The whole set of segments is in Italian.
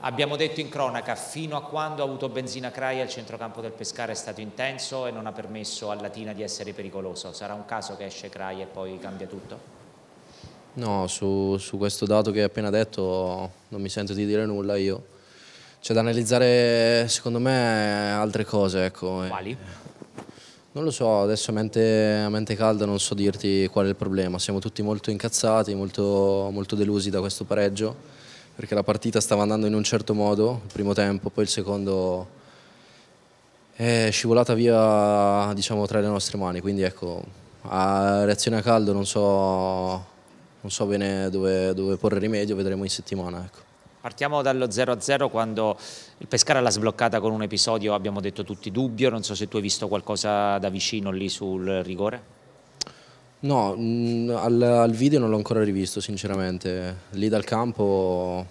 Abbiamo detto in cronaca fino a quando ha avuto benzina Craia il centrocampo del Pescara è stato intenso e non ha permesso a Latina di essere pericoloso. Sarà un caso che esce Craia e poi cambia tutto? No, su, su questo dato che hai appena detto non mi sento di dire nulla io. C'è da analizzare secondo me altre cose. Ecco. Quali? Non lo so, adesso a mente, a mente, calda non so dirti qual è il problema. Siamo tutti molto incazzati, molto, molto delusi da questo pareggio perché la partita stava andando in un certo modo, il primo tempo, poi il secondo è scivolata via diciamo, tra le nostre mani, quindi ecco, a reazione a caldo non so, non so bene dove, dove, porre rimedio, vedremo in settimana. Ecco. Partiamo dallo 0-0 quando il Pescara l'ha sbloccata con un episodio, abbiamo detto tutti dubbio, non so se tu hai visto qualcosa da vicino lì sul rigore? No, mm, al, al video non l'ho ancora rivisto sinceramente, lì dal campo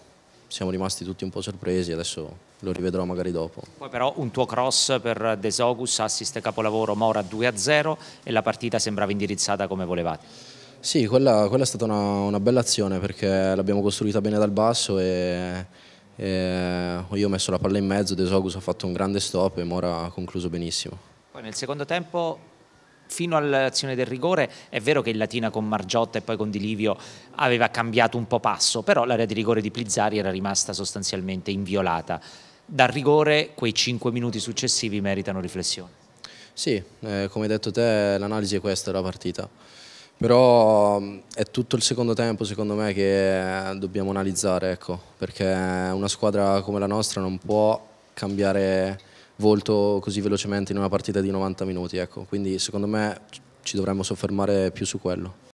siamo rimasti tutti un po' sorpresi, adesso lo rivedrò magari dopo. Poi però un tuo cross per Desogus, assist capolavoro Mora 2-0 e la partita sembrava indirizzata come volevate. Sì, quella, quella è stata una, una, bella azione perché l'abbiamo costruita bene dal basso e, e io ho messo la palla in mezzo, Desogus ha fatto un grande stop e Mora ha concluso benissimo. Poi nel secondo tempo Fino all'azione del rigore è vero che il Latina con Margiotta e poi con Dilivio aveva cambiato un po' passo, però l'area di rigore di Plizzari era rimasta sostanzialmente inviolata. Dal rigore quei 5 minuti successivi meritano riflessione. Sì, eh, come hai detto te l'analisi è questa della partita, però mm, è tutto il secondo tempo secondo me che eh, dobbiamo analizzare, ecco, perché una squadra come la nostra non può cambiare volto così velocemente in una partita di 90 minuti. Ecco. Quindi secondo me ci dovremmo soffermare più su quello.